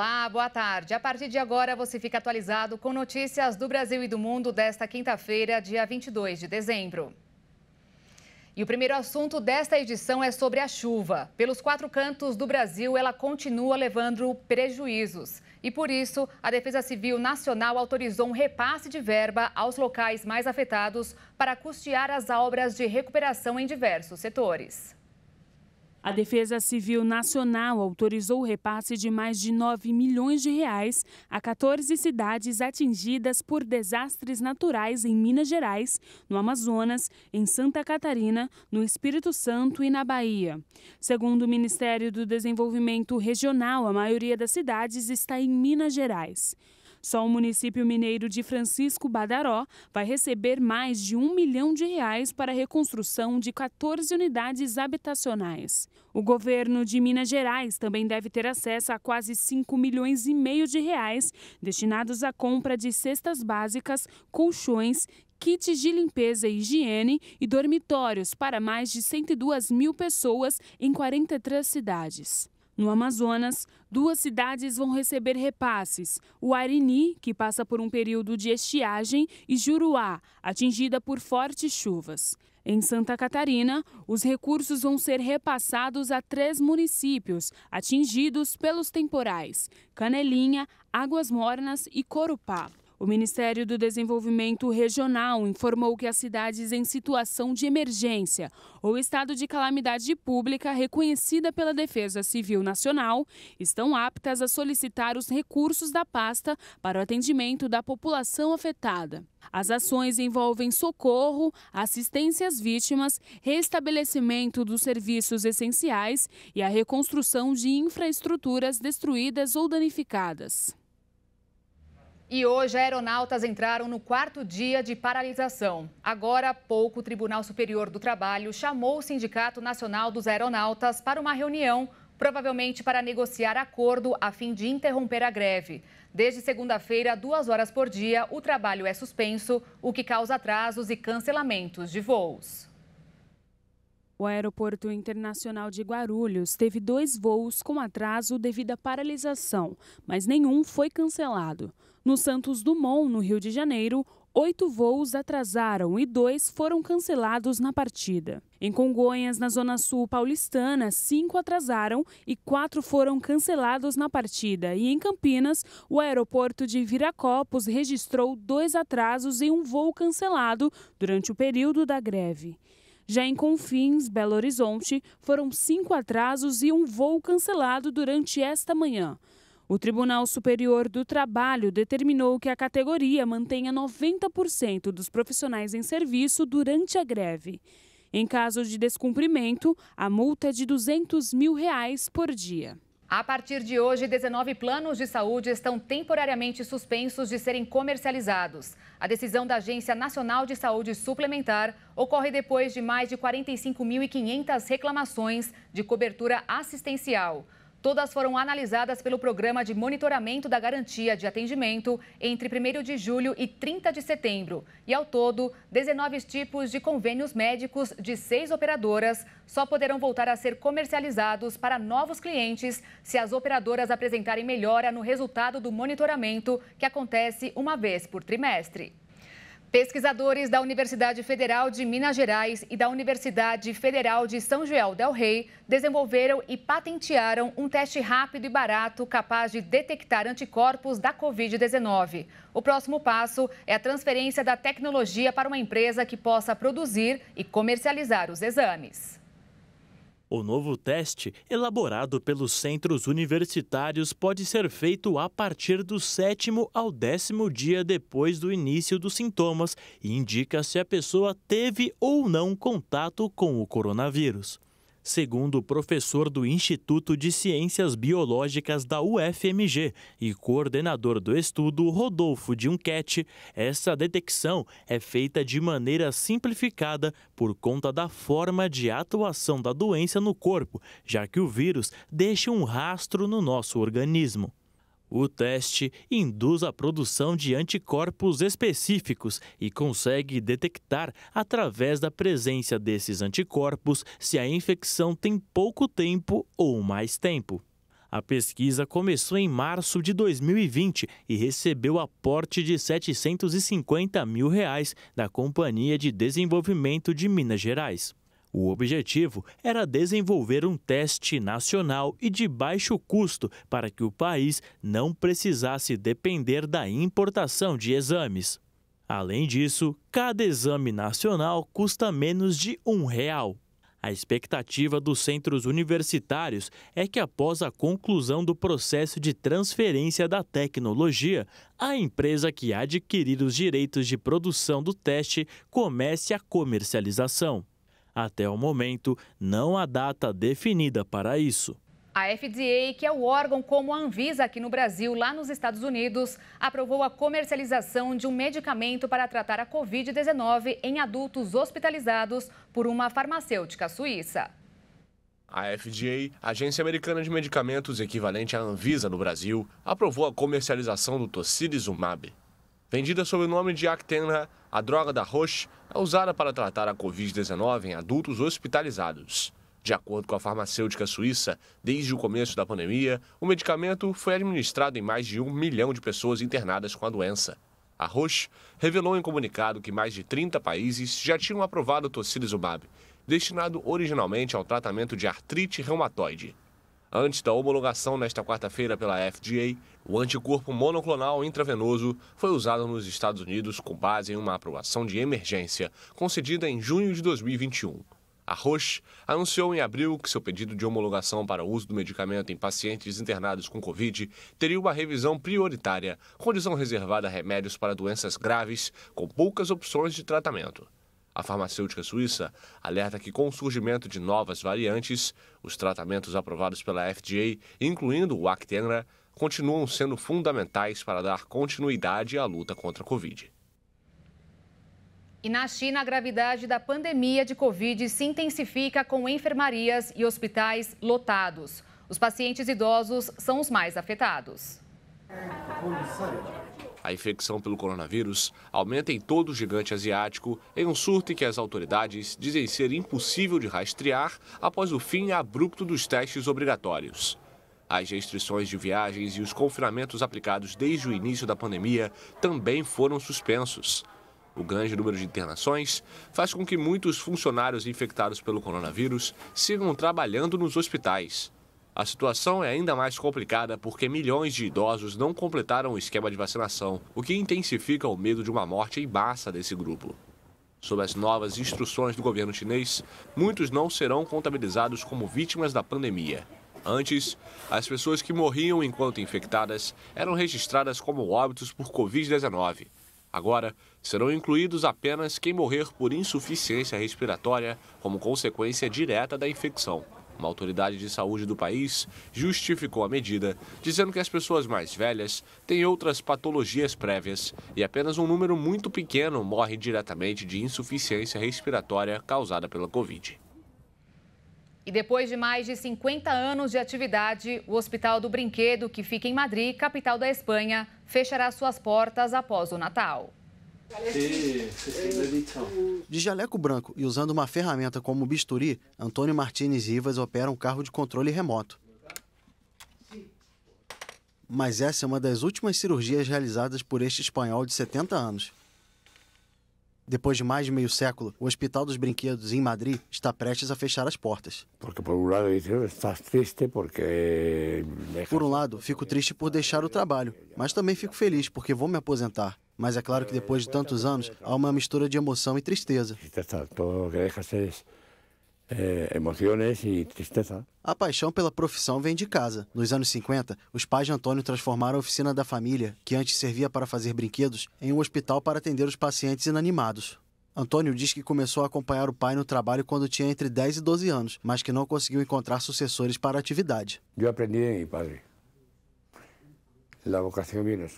Olá, boa tarde. A partir de agora você fica atualizado com notícias do Brasil e do mundo desta quinta-feira, dia 22 de dezembro. E o primeiro assunto desta edição é sobre a chuva. Pelos quatro cantos do Brasil, ela continua levando prejuízos. E por isso, a Defesa Civil Nacional autorizou um repasse de verba aos locais mais afetados para custear as obras de recuperação em diversos setores. A Defesa Civil Nacional autorizou o repasse de mais de 9 milhões de reais a 14 cidades atingidas por desastres naturais em Minas Gerais, no Amazonas, em Santa Catarina, no Espírito Santo e na Bahia. Segundo o Ministério do Desenvolvimento Regional, a maioria das cidades está em Minas Gerais. Só o município mineiro de Francisco Badaró vai receber mais de um milhão de reais para a reconstrução de 14 unidades habitacionais. O governo de Minas Gerais também deve ter acesso a quase 5 milhões e meio de reais destinados à compra de cestas básicas, colchões, kits de limpeza e higiene e dormitórios para mais de 102 mil pessoas em 43 cidades. No Amazonas, duas cidades vão receber repasses: o Arini, que passa por um período de estiagem, e Juruá, atingida por fortes chuvas. Em Santa Catarina, os recursos vão ser repassados a três municípios atingidos pelos temporais: Canelinha, Águas Mornas e Corupá. O Ministério do Desenvolvimento Regional informou que as cidades em situação de emergência ou estado de calamidade pública reconhecida pela Defesa Civil Nacional estão aptas a solicitar os recursos da pasta para o atendimento da população afetada. As ações envolvem socorro, assistência às vítimas, restabelecimento dos serviços essenciais e a reconstrução de infraestruturas destruídas ou danificadas. E hoje, aeronautas entraram no quarto dia de paralisação. Agora há pouco, o Tribunal Superior do Trabalho chamou o Sindicato Nacional dos Aeronautas para uma reunião, provavelmente para negociar acordo a fim de interromper a greve. Desde segunda-feira, duas horas por dia, o trabalho é suspenso, o que causa atrasos e cancelamentos de voos. O Aeroporto Internacional de Guarulhos teve dois voos com atraso devido à paralisação, mas nenhum foi cancelado. No Santos Dumont, no Rio de Janeiro, oito voos atrasaram e dois foram cancelados na partida. Em Congonhas, na Zona Sul paulistana, cinco atrasaram e quatro foram cancelados na partida. E em Campinas, o aeroporto de Viracopos registrou dois atrasos e um voo cancelado durante o período da greve. Já em Confins, Belo Horizonte, foram cinco atrasos e um voo cancelado durante esta manhã. O Tribunal Superior do Trabalho determinou que a categoria mantenha 90% dos profissionais em serviço durante a greve. Em caso de descumprimento, a multa é de 200 mil reais por dia. A partir de hoje, 19 planos de saúde estão temporariamente suspensos de serem comercializados. A decisão da Agência Nacional de Saúde Suplementar ocorre depois de mais de 45.500 reclamações de cobertura assistencial. Todas foram analisadas pelo Programa de Monitoramento da Garantia de Atendimento entre 1 de julho e 30 de setembro. E, ao todo, 19 tipos de convênios médicos de seis operadoras só poderão voltar a ser comercializados para novos clientes se as operadoras apresentarem melhora no resultado do monitoramento, que acontece uma vez por trimestre. Pesquisadores da Universidade Federal de Minas Gerais e da Universidade Federal de São Joel del Rei desenvolveram e patentearam um teste rápido e barato capaz de detectar anticorpos da Covid-19. O próximo passo é a transferência da tecnologia para uma empresa que possa produzir e comercializar os exames. O novo teste, elaborado pelos centros universitários, pode ser feito a partir do sétimo ao décimo dia depois do início dos sintomas e indica se a pessoa teve ou não contato com o coronavírus segundo o professor do Instituto de Ciências Biológicas da UFMG e coordenador do estudo Rodolfo Dunquete, essa detecção é feita de maneira simplificada por conta da forma de atuação da doença no corpo, já que o vírus deixa um rastro no nosso organismo. O teste induz a produção de anticorpos específicos e consegue detectar, através da presença desses anticorpos, se a infecção tem pouco tempo ou mais tempo. A pesquisa começou em março de 2020 e recebeu aporte de 750 mil reais da Companhia de Desenvolvimento de Minas Gerais. O objetivo era desenvolver um teste nacional e de baixo custo para que o país não precisasse depender da importação de exames. Além disso, cada exame nacional custa menos de um real. A expectativa dos centros universitários é que, após a conclusão do processo de transferência da tecnologia, a empresa que adquirir os direitos de produção do teste comece a comercialização. Até o momento, não há data definida para isso. A FDA, que é o órgão como a Anvisa aqui no Brasil, lá nos Estados Unidos, aprovou a comercialização de um medicamento para tratar a Covid-19 em adultos hospitalizados por uma farmacêutica suíça. A FDA, Agência Americana de Medicamentos equivalente à Anvisa no Brasil, aprovou a comercialização do tocilizumab. Vendida sob o nome de Actemra, a droga da Roche é usada para tratar a Covid-19 em adultos hospitalizados. De acordo com a farmacêutica suíça, desde o começo da pandemia, o medicamento foi administrado em mais de um milhão de pessoas internadas com a doença. A Roche revelou em comunicado que mais de 30 países já tinham aprovado o tocilizumab, destinado originalmente ao tratamento de artrite reumatoide. Antes da homologação nesta quarta-feira pela FDA, o anticorpo monoclonal intravenoso foi usado nos Estados Unidos com base em uma aprovação de emergência concedida em junho de 2021. A Roche anunciou em abril que seu pedido de homologação para o uso do medicamento em pacientes internados com Covid teria uma revisão prioritária, condição reservada a remédios para doenças graves com poucas opções de tratamento. A farmacêutica suíça alerta que, com o surgimento de novas variantes, os tratamentos aprovados pela FDA, incluindo o Actemra, continuam sendo fundamentais para dar continuidade à luta contra a Covid. E na China, a gravidade da pandemia de Covid se intensifica com enfermarias e hospitais lotados. Os pacientes idosos são os mais afetados. A infecção pelo coronavírus aumenta em todo o gigante asiático em um surto em que as autoridades dizem ser impossível de rastrear após o fim abrupto dos testes obrigatórios. As restrições de viagens e os confinamentos aplicados desde o início da pandemia também foram suspensos. O grande número de internações faz com que muitos funcionários infectados pelo coronavírus sigam trabalhando nos hospitais. A situação é ainda mais complicada porque milhões de idosos não completaram o esquema de vacinação, o que intensifica o medo de uma morte em massa desse grupo. Sob as novas instruções do governo chinês, muitos não serão contabilizados como vítimas da pandemia. Antes, as pessoas que morriam enquanto infectadas eram registradas como óbitos por Covid-19. Agora, serão incluídos apenas quem morrer por insuficiência respiratória como consequência direta da infecção. Uma autoridade de saúde do país justificou a medida, dizendo que as pessoas mais velhas têm outras patologias prévias e apenas um número muito pequeno morre diretamente de insuficiência respiratória causada pela Covid. E depois de mais de 50 anos de atividade, o Hospital do Brinquedo, que fica em Madrid, capital da Espanha, fechará suas portas após o Natal. Sim, De jaleco branco e usando uma ferramenta como bisturi, Antônio Martins Rivas opera um carro de controle remoto. Mas essa é uma das últimas cirurgias realizadas por este espanhol de 70 anos. Depois de mais de meio século, o Hospital dos Brinquedos em Madrid está prestes a fechar as portas. Porque por um lado estás triste porque Por um lado, fico triste por deixar o trabalho, mas também fico feliz porque vou me aposentar. Mas é claro que depois de tantos anos, há uma mistura de emoção e tristeza. É, emoções e tristeza. A paixão pela profissão vem de casa. Nos anos 50, os pais de Antônio transformaram a oficina da família, que antes servia para fazer brinquedos, em um hospital para atender os pacientes inanimados. Antônio diz que começou a acompanhar o pai no trabalho quando tinha entre 10 e 12 anos, mas que não conseguiu encontrar sucessores para a atividade. Eu aprendi, padre, né,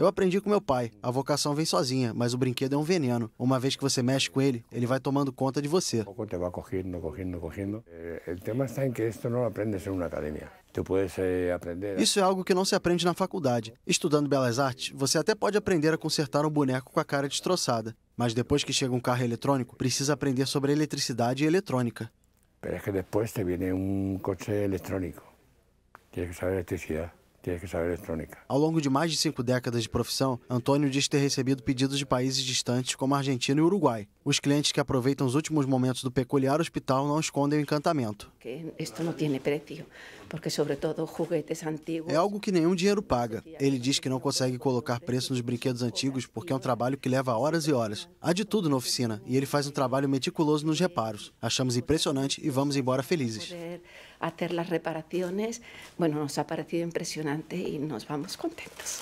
eu aprendi com meu pai. A vocação vem sozinha, mas o brinquedo é um veneno. Uma vez que você mexe com ele, ele vai tomando conta de você. Te vai correndo, correndo, correndo. O eh, tema está em que isso não aprende em uma academia. Eh, isso é algo que não se aprende na faculdade. Estudando belas artes, você até pode aprender a consertar um boneco com a cara destroçada. Mas depois que chega um carro eletrônico, precisa aprender sobre eletricidade e eletrônica. Mas é que depois te vem um coche eletrônico. Tem que saber eletricidade ter que eletrônica. Ao longo de mais de cinco décadas de profissão, Antônio diz ter recebido pedidos de países distantes como Argentina e Uruguai. Os clientes que aproveitam os últimos momentos do peculiar hospital não escondem o encantamento. não tem preço, porque sobretudo juguetes antigos. É algo que nenhum dinheiro paga. Ele diz que não consegue colocar preço nos brinquedos antigos porque é um trabalho que leva horas e horas. Há de tudo na oficina e ele faz um trabalho meticuloso nos reparos. Achamos impressionante e vamos embora felizes. hacer las reparaciones. Bueno, nos ha parecido impresionante y nos vamos contentos.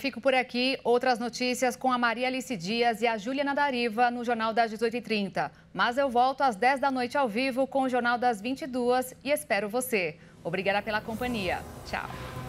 fico por aqui. Outras notícias com a Maria Alice Dias e a Júlia Nadariva no Jornal das 18h30. Mas eu volto às 10 da noite ao vivo com o Jornal das 22 e espero você. Obrigada pela companhia. Tchau.